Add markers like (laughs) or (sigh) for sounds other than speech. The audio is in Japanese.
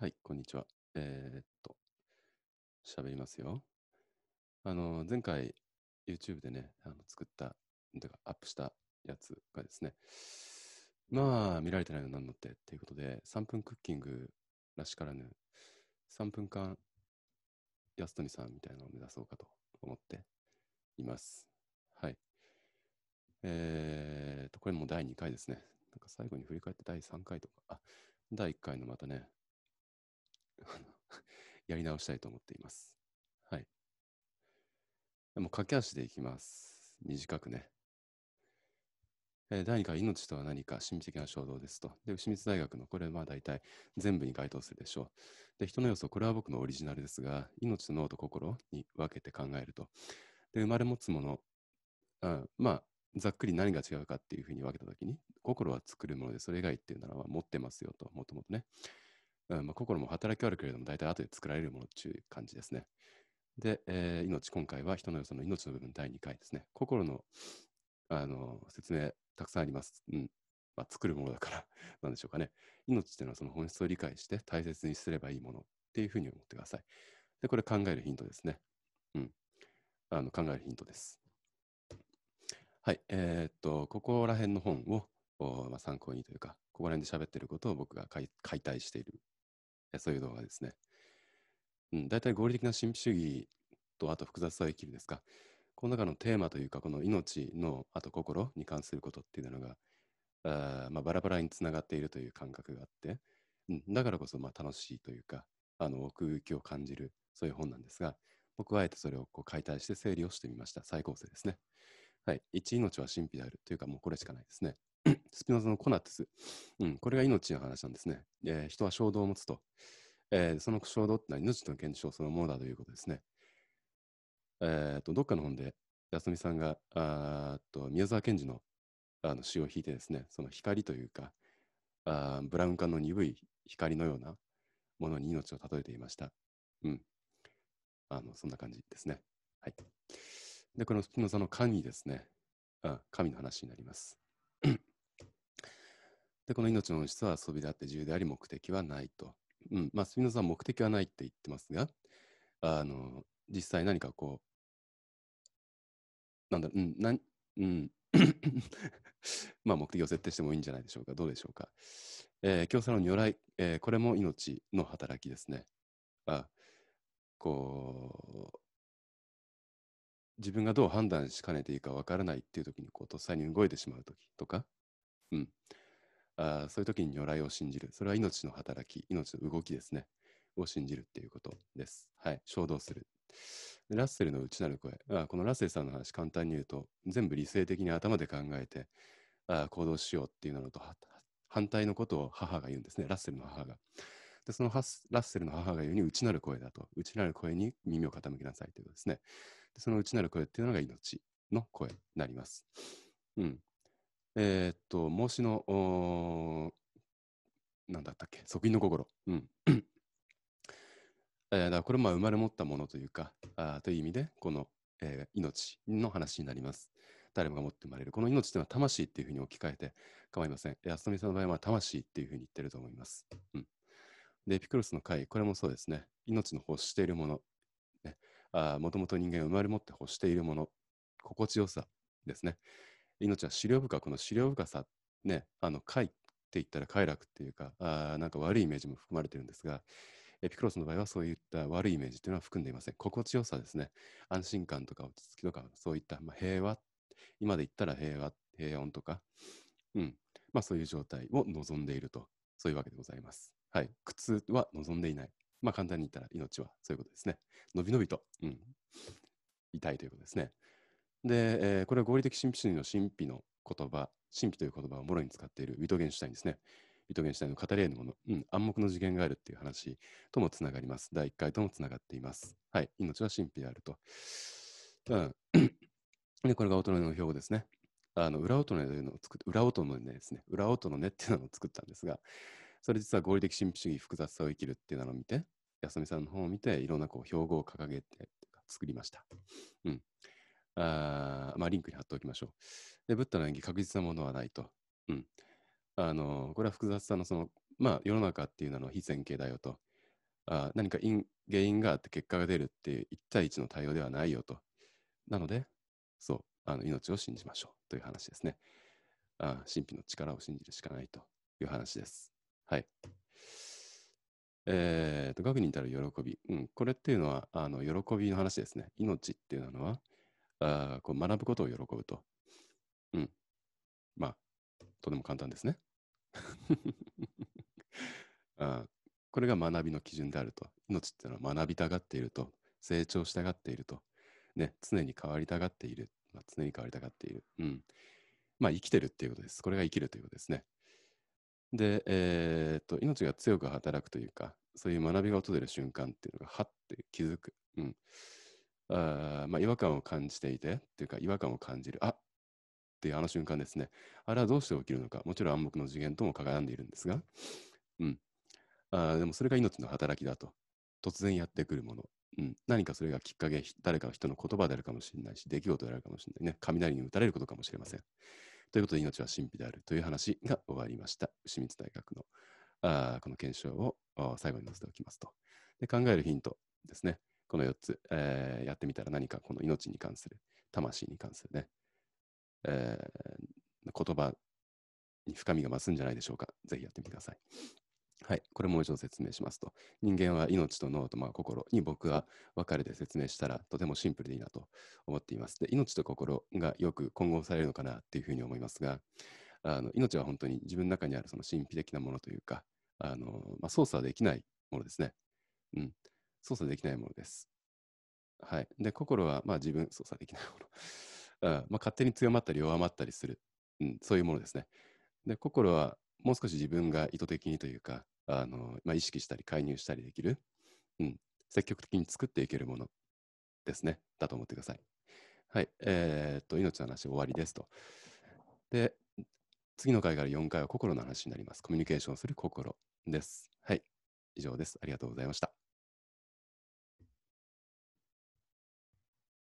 はい、こんにちは。えー、っと、喋りますよ。あの、前回 YouTube でね、あの作った、うかアップしたやつがですね、まあ、見られてないのなんのってっていうことで、3分クッキングらしからぬ、3分間、安富さんみたいなのを目指そうかと思っています。はい。えー、っと、これも第2回ですね。なんか最後に振り返って第3回とか、あ、第1回のまたね、(laughs) やり直したいと思っています。はい。でも、駆け足でいきます。短くね。えー、第2回、命とは何か、神秘的な衝動ですと。で、清水大学の、これまあ大体全部に該当するでしょう。で、人の要素、これは僕のオリジナルですが、命と脳と心に分けて考えると。で、生まれ持つもの、あまあ、ざっくり何が違うかっていうふうに分けたときに、心は作るもので、それ以外っていうならば持ってますよと、もともとね。うんまあ、心も働きはあるけれども、大体後で作られるものっていう感じですね。で、えー、命、今回は人のよその命の部分第2回ですね。心のあの説明たくさんあります。うんまあ、作るものだから (laughs) なんでしょうかね。命っていうのはその本質を理解して大切にすればいいものっていうふうに思ってください。で、これ考えるヒントですね。うん。あの考えるヒントです。はい。えー、っと、ここら辺の本を、まあ、参考にというか、ここら辺で喋ってることを僕が解体しているそういう動画ですね。うん、大体合理的な神秘主義と、あと複雑さを生きるですか。この中のテーマというか、この命の、あと心に関することっていうのが、あまあ、バラバラにつながっているという感覚があって、うん、だからこそまあ楽しいというか、あの奥行きを感じる、そういう本なんですが、僕はあえてそれをこう解体して整理をしてみました。再構成ですね。はい。一命は神秘であるというか、もうこれしかないですね。(clears throat) スピノザのコナテツ、ス、うん、これが命の話なんですね。えー、人は衝動を持つと、えー、その衝動ってのは命の現象そのものだということですね。えーと、どっかの本で安美さんがあと宮沢賢治のあの詩を引いてですね、その光というか、あブラウン管の鈍い光のようなものに命を例えていました。うん。あのそんな感じですね。はい。で、このスピノザの神ですね。あ神の話になります。で、この命の質は遊びであって自由であり目的はないと。うん。まあ、住野さん目的はないって言ってますが、あの、実際何かこう、なんだろう、うん、なん、うん。(laughs) まあ、目的を設定してもいいんじゃないでしょうか。どうでしょうか。えー、共産の如来、えー、これも命の働きですね。あ、こう、自分がどう判断しかねていいかわからないっていう時にこうとっさに動いてしまう時とか、うん、あそういう時に如来を信じる。それは命の働き、命の動きですね。を信じるっていうことです。はい。衝動する。ラッセルの内なる声あ。このラッセルさんの話、簡単に言うと、全部理性的に頭で考えてあ行動しようっていうのと反対のことを母が言うんですね。ラッセルの母が。で、そのラッセルの母が言うに、内なる声だと。内なる声に耳を傾けなさいということですね。でその内なる声っていうのが命の声になります。うん。えー、っと、孟子の、なんだったっけ、即位の心。うんえー、だからこれまあ生まれ持ったものというか、あという意味で、この、えー、命の話になります。誰もが持って生まれる。この命というのは魂っていうふうに置き換えて構いません。安富さんの場合は魂っていうふうに言ってると思います。うん、で、エピクロスの会、これもそうですね。命の欲しているもの。もともと人間が生まれ持って欲しているもの。心地よさですね。命は資料深この資料深さねあの快って言ったら快楽っていうかあなんか悪いイメージも含まれてるんですがエピクロスの場合はそういった悪いイメージというのは含んでいません心地よさですね安心感とか落ち着きとかそういった、まあ、平和今で言ったら平和平穏とか、うんまあ、そういう状態を望んでいるとそういうわけでございます、はい、苦痛は望んでいないまあ簡単に言ったら命はそういうことですね。のびのびと、うん、痛いということですね。で、えー、これは合理的神秘主義の神秘の言葉、神秘という言葉をもろに使っているウィトゲンシュタインですね。ウィトゲンシュタインの語り合いのもの、うん、暗黙の次元があるっていう話ともつながります。第1回ともつながっています。はい、命は神秘であると。うん、(clears throat) で、これが大人の標語ですね。あの裏音のというのを作って、裏音のですね、裏音のねっていうのを作ったんですが、それ実は合理的神秘主義複雑さを生きるっていうのを見て、安見さんの本を見て、いろんなこう標語を掲げて作りました。うん、あまあ、リンクに貼っておきましょう。で、ブッダの演技、確実なものはないと。うん。あの、これは複雑さの、その、まあ、世の中っていうのは非線形だよと。あ何か因原因があって結果が出るっていう1対1の対応ではないよと。なので、そう、あの命を信じましょうという話ですね。あ神秘の力を信じるしかないという話です。はい。えーと、学にたる喜び、うん。これっていうのは、あの喜びの話ですね。命っていうのは、あこう学ぶことを喜ぶと。うん。まあ、とても簡単ですね。(laughs) あこれが学びの基準であると。命っていうのは学びたがっていると。成長したがっていると。ね、常に変わりたがっている。まあ、常に変わりたがっている。うん。まあ、生きてるっていうことです。これが生きるということですね。で、えー、っと、命が強く働くというか、そういう学びが訪れる瞬間っていうのが、はって気づく。うん。あまあ、違和感を感じていて、というか違和感を感じる、あっていうあの瞬間ですね。あれはどうして起きるのか。もちろん暗黙の次元とも絡んでいるんですが、うん。あでもそれが命の働きだと。突然やってくるもの。うん、何かそれがきっかけ、誰かの人の言葉であるかもしれないし、出来事であるかもしれないね。雷に打たれることかもしれません。ということで、命は神秘であるという話が終わりました。清水大学のあこの検証を最後に載せておきますとで。考えるヒントですね。この4つ、えー、やってみたら何かこの命に関する、魂に関するね、えー、言葉に深みが増すんじゃないでしょうか。ぜひやってみてください。はい、これもう一度説明しますと、人間は命と脳とまあ心に僕は分かれて説明したらとてもシンプルでいいなと思っています。で、命と心がよく混合されるのかなっていうふうに思いますが、あの命は本当に自分の中にあるその神秘的なものというか、あのまあ、操作できないものですね。うん、操作できないものです。はい。で、心は、まあ、自分操作できないもの。(laughs) うんまあ、勝手に強まったり弱まったりする、うん、そういうものですね。で、心はもう少し自分が意図的にというか、あのまあ、意識したり介入したりできる、うん、積極的に作っていけるものですね。だと思ってください。はい。えー、っと、命の話終わりですと。で、次の回から4回は心の話になります。コミュニケーションする心です。はい。以上です。ありがとうございました。